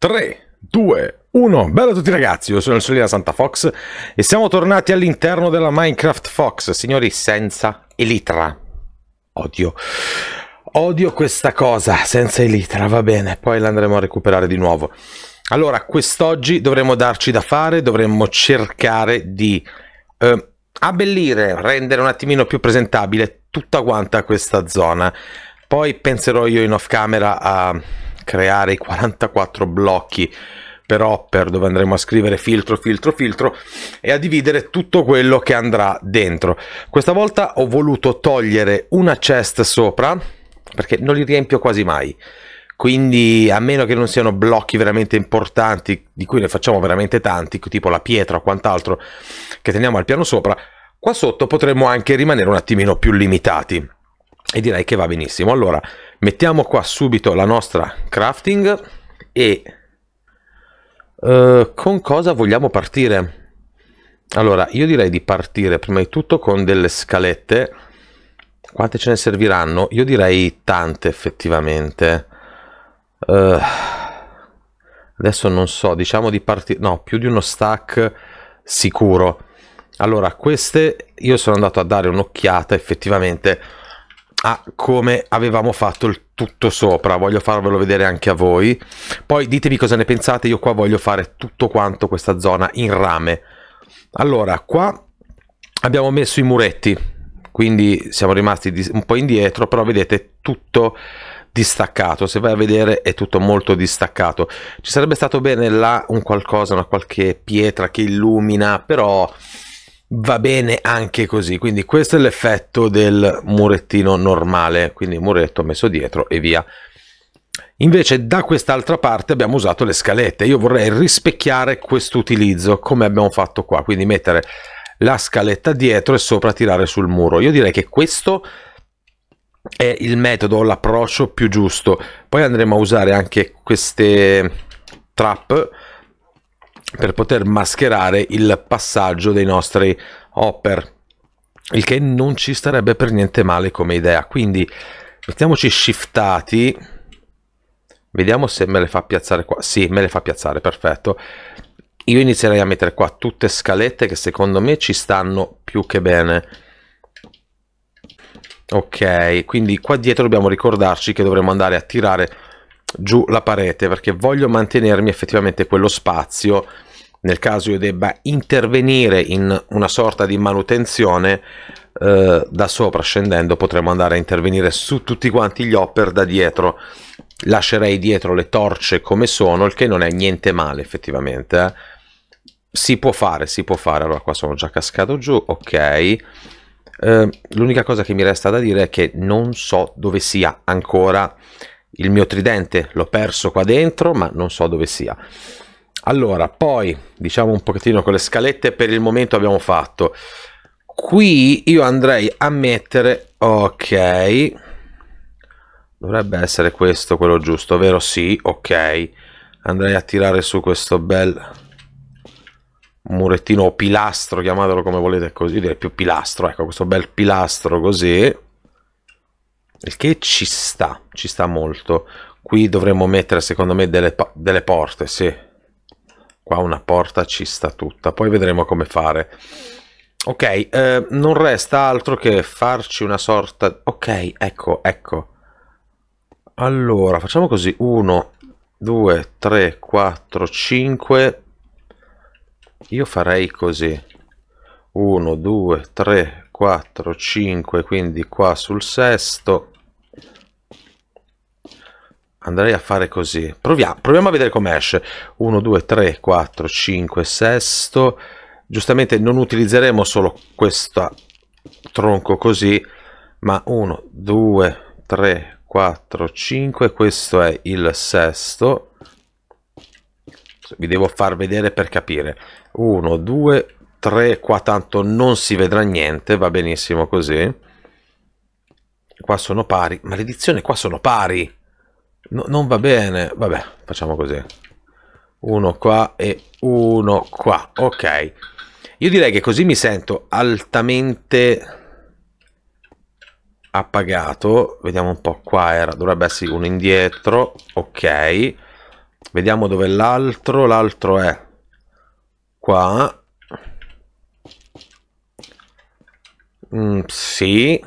3, 2, 1. Bello a tutti ragazzi, io sono il Solina Santa Fox e siamo tornati all'interno della Minecraft Fox, signori, senza Elitra. Odio. Odio questa cosa, senza Elitra, va bene, poi l'andremo a recuperare di nuovo. Allora, quest'oggi dovremmo darci da fare, dovremmo cercare di eh, abbellire, rendere un attimino più presentabile tutta quanta questa zona. Poi penserò io in off camera a creare i 44 blocchi per Hopper dove andremo a scrivere filtro, filtro, filtro e a dividere tutto quello che andrà dentro. Questa volta ho voluto togliere una chest sopra perché non li riempio quasi mai. Quindi a meno che non siano blocchi veramente importanti, di cui ne facciamo veramente tanti, tipo la pietra o quant'altro che teniamo al piano sopra, qua sotto potremmo anche rimanere un attimino più limitati. E direi che va benissimo. Allora, mettiamo qua subito la nostra crafting e uh, con cosa vogliamo partire allora io direi di partire prima di tutto con delle scalette quante ce ne serviranno io direi tante effettivamente uh, adesso non so diciamo di partire no più di uno stack sicuro allora queste io sono andato a dare un'occhiata effettivamente a come avevamo fatto il tutto sopra voglio farvelo vedere anche a voi poi ditemi cosa ne pensate io qua voglio fare tutto quanto questa zona in rame allora qua abbiamo messo i muretti quindi siamo rimasti un po' indietro però vedete tutto distaccato se vai a vedere è tutto molto distaccato ci sarebbe stato bene là un qualcosa una qualche pietra che illumina però va bene anche così. Quindi questo è l'effetto del murettino normale, quindi muretto messo dietro e via. Invece da quest'altra parte abbiamo usato le scalette. Io vorrei rispecchiare questo utilizzo come abbiamo fatto qua, quindi mettere la scaletta dietro e sopra tirare sul muro. Io direi che questo è il metodo, l'approccio più giusto. Poi andremo a usare anche queste trap per poter mascherare il passaggio dei nostri hopper, il che non ci starebbe per niente male come idea. Quindi mettiamoci shiftati, vediamo se me le fa piazzare qua. Sì, me le fa piazzare, perfetto. Io inizierei a mettere qua tutte scalette che secondo me ci stanno più che bene. Ok, quindi qua dietro dobbiamo ricordarci che dovremmo andare a tirare giù la parete perché voglio mantenermi effettivamente quello spazio nel caso io debba intervenire in una sorta di manutenzione eh, da sopra scendendo potremmo andare a intervenire su tutti quanti gli hopper da dietro lascerei dietro le torce come sono il che non è niente male effettivamente eh. si può fare si può fare allora qua sono già cascato giù ok eh, l'unica cosa che mi resta da dire è che non so dove sia ancora il mio tridente l'ho perso qua dentro, ma non so dove sia. Allora, poi diciamo un pochettino con le scalette, per il momento abbiamo fatto. Qui io andrei a mettere, ok, dovrebbe essere questo quello giusto, vero? Sì, ok. Andrei a tirare su questo bel murettino o pilastro, chiamatelo come volete così, direi più pilastro, ecco questo bel pilastro così il che ci sta, ci sta molto. Qui dovremmo mettere secondo me delle, delle porte, sì. Qua una porta ci sta tutta, poi vedremo come fare. Ok, eh, non resta altro che farci una sorta... Ok, ecco, ecco. Allora, facciamo così. 1, 2, 3, 4, 5. Io farei così. 1, 2, 3, 4 4 5 quindi qua sul sesto andrei a fare così proviamo, proviamo a vedere come esce 1 2 3 4 5 sesto giustamente non utilizzeremo solo questo tronco così ma 1 2 3 4 5 questo è il sesto vi devo far vedere per capire 1 2 3. 3 qua tanto non si vedrà niente va benissimo così qua sono pari maledizione qua sono pari no, non va bene vabbè facciamo così uno qua e uno qua ok io direi che così mi sento altamente appagato vediamo un po' qua era dovrebbe essere uno indietro ok vediamo dove l'altro l'altro è qua Mm, sì.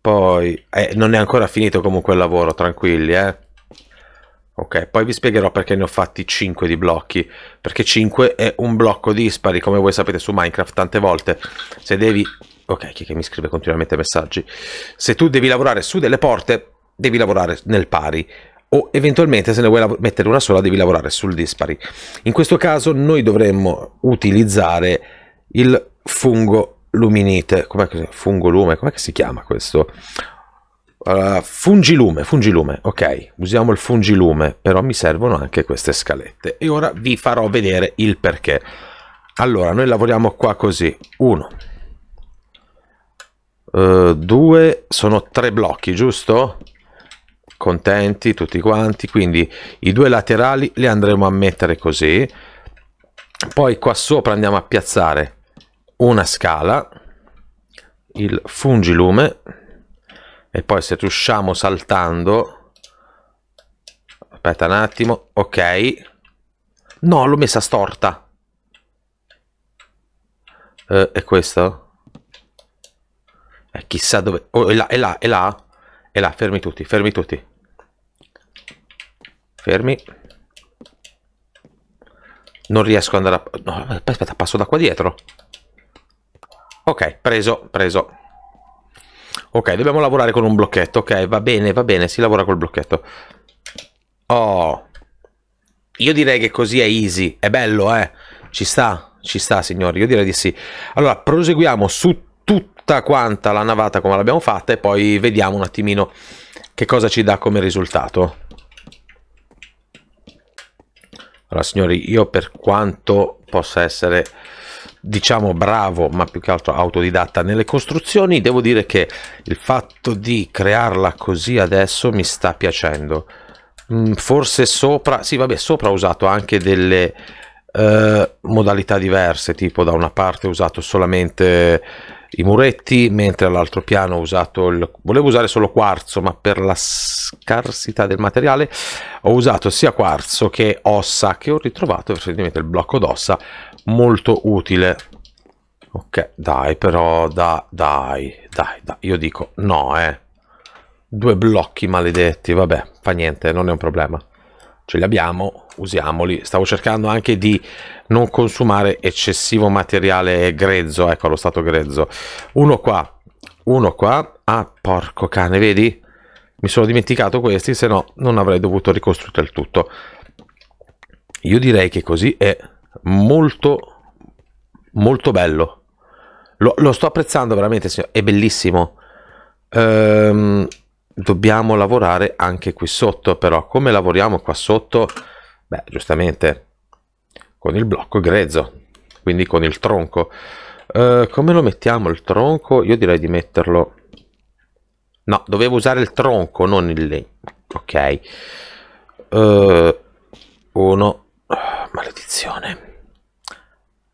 Poi... Eh, non è ancora finito comunque il lavoro, tranquilli, eh. Ok, poi vi spiegherò perché ne ho fatti 5 di blocchi, perché 5 è un blocco dispari, come voi sapete su Minecraft tante volte. Se devi... Ok, chi è che mi scrive continuamente messaggi? Se tu devi lavorare su delle porte, devi lavorare nel pari, o eventualmente se ne vuoi mettere una sola devi lavorare sul dispari. In questo caso noi dovremmo utilizzare il fungo luminite, com'è che, fungolume, com'è che si chiama questo? Uh, fungilume, fungilume, ok, usiamo il fungilume, però mi servono anche queste scalette e ora vi farò vedere il perché. Allora, noi lavoriamo qua così, 1, 2, uh, sono tre blocchi, giusto? Contenti tutti quanti, quindi i due laterali li andremo a mettere così, poi qua sopra andiamo a piazzare una scala, il fungilume e poi se riusciamo saltando, aspetta un attimo, ok, no l'ho messa storta, eh, è questo? Eh, chissà dove, oh, è là, è là, è là, è là, fermi tutti, fermi tutti, fermi, non riesco ad andare a... No, aspetta, passo da qua dietro. Ok, preso, preso. Ok, dobbiamo lavorare con un blocchetto. Ok, va bene, va bene, si lavora col blocchetto. Oh. Io direi che così è easy. È bello, eh. Ci sta, ci sta, signori. Io direi di sì. Allora, proseguiamo su tutta quanta la navata come l'abbiamo fatta e poi vediamo un attimino che cosa ci dà come risultato. Allora, signori, io per quanto possa essere diciamo bravo, ma più che altro autodidatta nelle costruzioni, devo dire che il fatto di crearla così adesso mi sta piacendo. Mm, forse sopra, sì vabbè, sopra ho usato anche delle eh, modalità diverse, tipo da una parte ho usato solamente i muretti, mentre all'altro piano ho usato il... volevo usare solo quarzo, ma per la scarsità del materiale ho usato sia quarzo che ossa, che ho ritrovato effettivamente il blocco d'ossa molto utile. Ok, dai, però, da, dai, dai, dai, io dico no, eh. Due blocchi maledetti, vabbè, fa niente, non è un problema ce li abbiamo, usiamoli. Stavo cercando anche di non consumare eccessivo materiale grezzo, ecco, lo stato grezzo. Uno qua, uno qua. Ah, porco cane, vedi? Mi sono dimenticato questi, se no non avrei dovuto ricostruire il tutto. Io direi che così è molto, molto bello. Lo, lo sto apprezzando veramente, è bellissimo. Ehm dobbiamo lavorare anche qui sotto però come lavoriamo qua sotto beh giustamente con il blocco grezzo quindi con il tronco uh, come lo mettiamo il tronco io direi di metterlo no dovevo usare il tronco non il legno ok uh, uno maledizione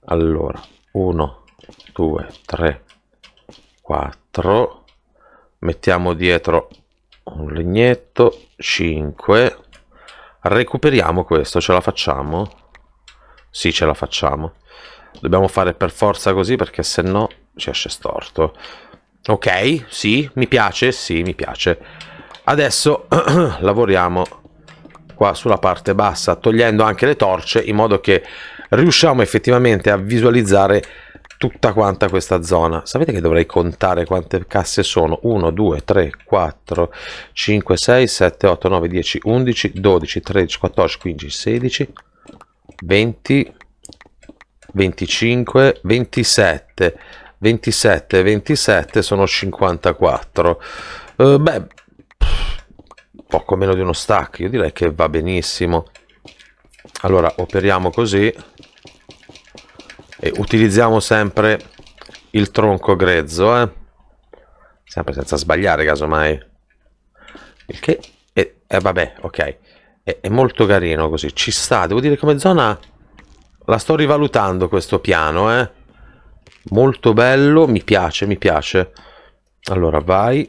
allora 1 2 3 4 mettiamo dietro un legnetto 5 recuperiamo questo ce la facciamo sì ce la facciamo dobbiamo fare per forza così perché se no ci esce storto ok sì mi piace sì mi piace adesso lavoriamo qua sulla parte bassa togliendo anche le torce in modo che riusciamo effettivamente a visualizzare tutta quanta questa zona. Sapete che dovrei contare quante casse sono? 1, 2, 3, 4, 5, 6, 7, 8, 9, 10, 11, 12, 13, 14, 15, 16, 20, 25, 27. 27, 27 sono 54. Eh, beh, poco meno di uno stack, io direi che va benissimo. Allora, operiamo così. E utilizziamo sempre il tronco grezzo, eh. Sempre senza sbagliare, casomai. Il che... E, eh, vabbè, ok. È, è molto carino così. Ci sta. Devo dire come zona... La sto rivalutando questo piano, eh. Molto bello. Mi piace, mi piace. Allora, vai.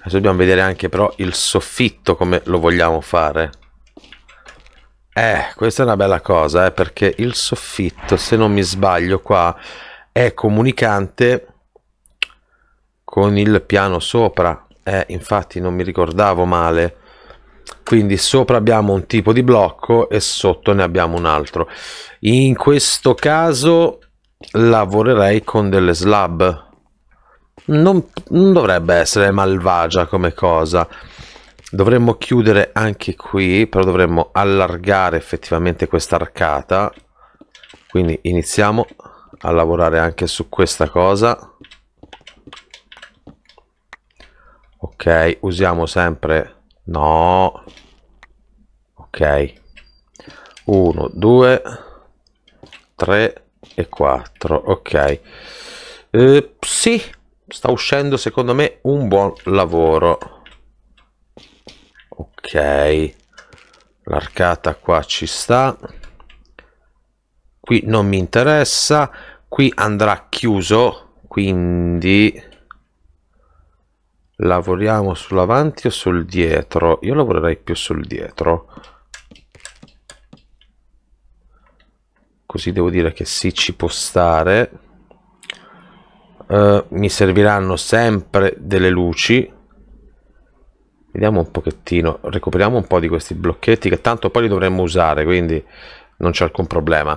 Adesso dobbiamo vedere anche però il soffitto come lo vogliamo fare. Eh, questa è una bella cosa, eh, perché il soffitto, se non mi sbaglio qua, è comunicante con il piano sopra. Eh, infatti non mi ricordavo male. Quindi sopra abbiamo un tipo di blocco e sotto ne abbiamo un altro. In questo caso lavorerei con delle slab. non, non dovrebbe essere malvagia come cosa dovremmo chiudere anche qui però dovremmo allargare effettivamente questa arcata quindi iniziamo a lavorare anche su questa cosa ok usiamo sempre no ok 1 2 3 e 4 ok eh, sì sta uscendo secondo me un buon lavoro ok l'arcata qua ci sta qui non mi interessa qui andrà chiuso quindi lavoriamo sull'avanti o sul dietro io lavorerei più sul dietro così devo dire che sì ci può stare uh, mi serviranno sempre delle luci Vediamo un pochettino, recuperiamo un po' di questi blocchetti che tanto poi li dovremmo usare, quindi non c'è alcun problema.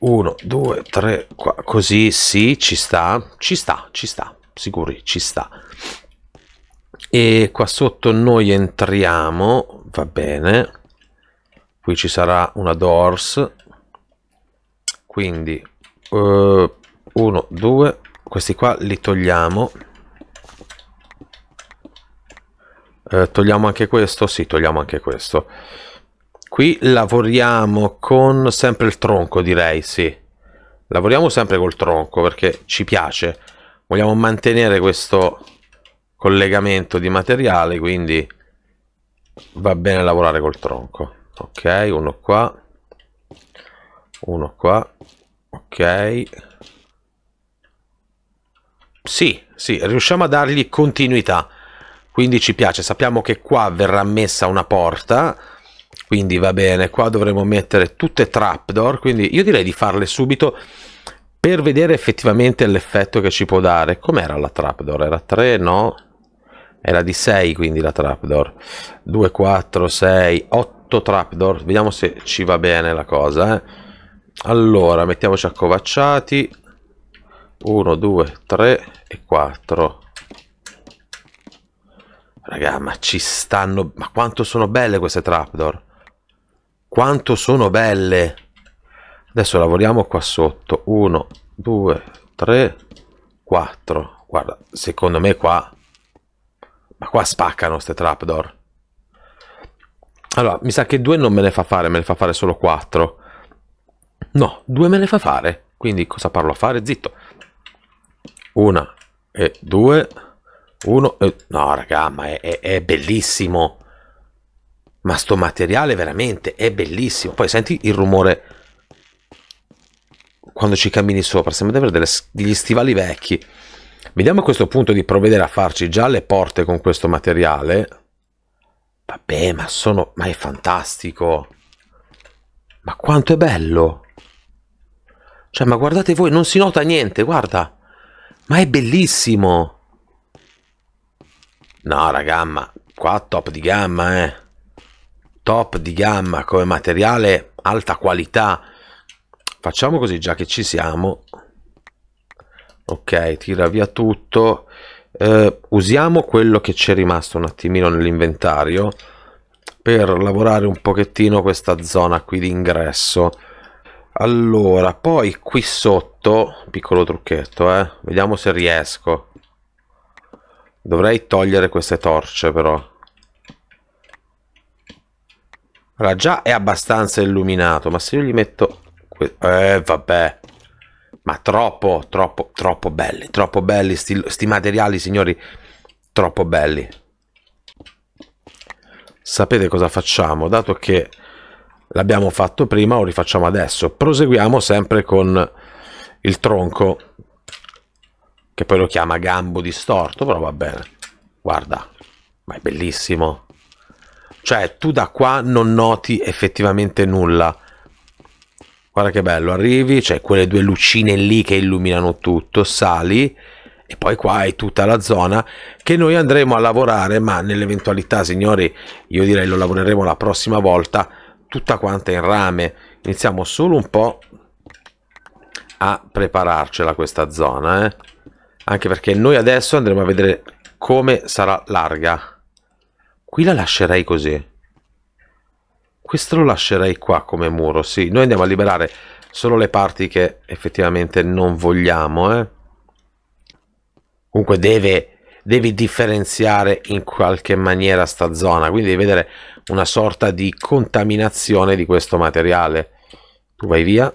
1, 2, 3, così sì, ci sta, ci sta, ci sta, sicuri, ci sta. E qua sotto noi entriamo, va bene, qui ci sarà una doors, quindi 1, uh, 2, questi qua li togliamo eh, togliamo anche questo sì togliamo anche questo qui lavoriamo con sempre il tronco direi sì lavoriamo sempre col tronco perché ci piace vogliamo mantenere questo collegamento di materiale quindi va bene lavorare col tronco ok uno qua uno qua ok sì sì riusciamo a dargli continuità quindi ci piace, sappiamo che qua verrà messa una porta, quindi va bene, qua dovremo mettere tutte trapdoor, quindi io direi di farle subito per vedere effettivamente l'effetto che ci può dare. Com'era la trapdoor? Era 3? No. Era di 6 quindi la trapdoor. 2, 4, 6, 8 trapdoor. Vediamo se ci va bene la cosa. Eh. Allora, mettiamoci accovacciati. 1, 2, 3 e 4. Raga, ma ci stanno... Ma quanto sono belle queste trapdoor. Quanto sono belle. Adesso lavoriamo qua sotto. Uno, due, tre, quattro. Guarda, secondo me qua... Ma qua spaccano queste trapdoor. Allora, mi sa che due non me le fa fare, me le fa fare solo quattro. No, due me le fa fare. Quindi cosa parlo a fare? Zitto. Una e due. Uno... Eh, no, raga, ma è, è, è bellissimo. Ma sto materiale veramente è bellissimo. Poi senti il rumore quando ci cammini sopra. Sembra di avere delle, degli stivali vecchi. Vediamo a questo punto di provvedere a farci già le porte con questo materiale. Vabbè, ma sono... ma è fantastico. Ma quanto è bello. Cioè, ma guardate voi, non si nota niente, guarda. Ma è bellissimo. No, raga, ma qua top di gamma, eh. Top di gamma come materiale, alta qualità. Facciamo così, già che ci siamo. Ok, tira via tutto. Eh, usiamo quello che c'è rimasto un attimino nell'inventario per lavorare un pochettino questa zona qui d'ingresso. Allora, poi qui sotto, piccolo trucchetto, eh, vediamo se riesco. Dovrei togliere queste torce però. Allora già è abbastanza illuminato, ma se io gli metto... Eh vabbè. Ma troppo, troppo, troppo belli, troppo belli, sti, sti materiali signori, troppo belli. Sapete cosa facciamo? Dato che l'abbiamo fatto prima, lo rifacciamo adesso. Proseguiamo sempre con il tronco che poi lo chiama gambo distorto, però va bene. Guarda, ma è bellissimo. Cioè, tu da qua non noti effettivamente nulla. Guarda che bello, arrivi, c'è cioè quelle due lucine lì che illuminano tutto, sali e poi qua è tutta la zona che noi andremo a lavorare, ma nell'eventualità, signori, io direi lo lavoreremo la prossima volta, tutta quanta in rame. Iniziamo solo un po' a prepararcela questa zona, eh anche perché noi adesso andremo a vedere come sarà larga qui la lascerei così questo lo lascerei qua come muro sì noi andiamo a liberare solo le parti che effettivamente non vogliamo eh. comunque deve devi differenziare in qualche maniera sta zona quindi devi vedere una sorta di contaminazione di questo materiale tu vai via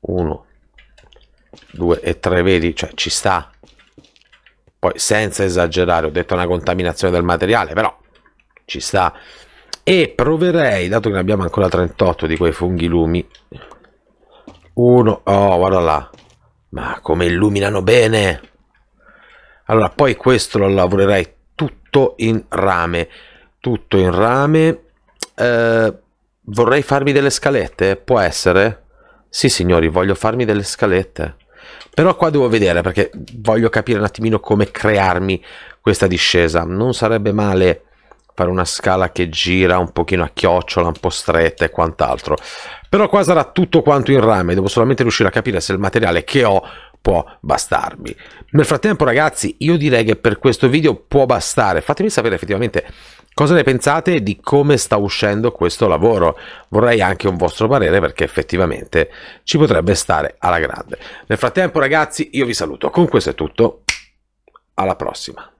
1 2 e 3 vedi cioè ci sta poi senza esagerare ho detto una contaminazione del materiale però ci sta e proverei dato che ne abbiamo ancora 38 di quei funghi lumi uno oh guarda là ma come illuminano bene allora poi questo lo lavorerei tutto in rame tutto in rame eh, vorrei farmi delle scalette può essere sì signori voglio farmi delle scalette però qua devo vedere perché voglio capire un attimino come crearmi questa discesa. Non sarebbe male fare una scala che gira un pochino a chiocciola, un po' stretta e quant'altro. Però qua sarà tutto quanto in rame, devo solamente riuscire a capire se il materiale che ho può bastarmi. Nel frattempo ragazzi io direi che per questo video può bastare, fatemi sapere effettivamente Cosa ne pensate di come sta uscendo questo lavoro? Vorrei anche un vostro parere perché effettivamente ci potrebbe stare alla grande. Nel frattempo ragazzi io vi saluto, con questo è tutto, alla prossima.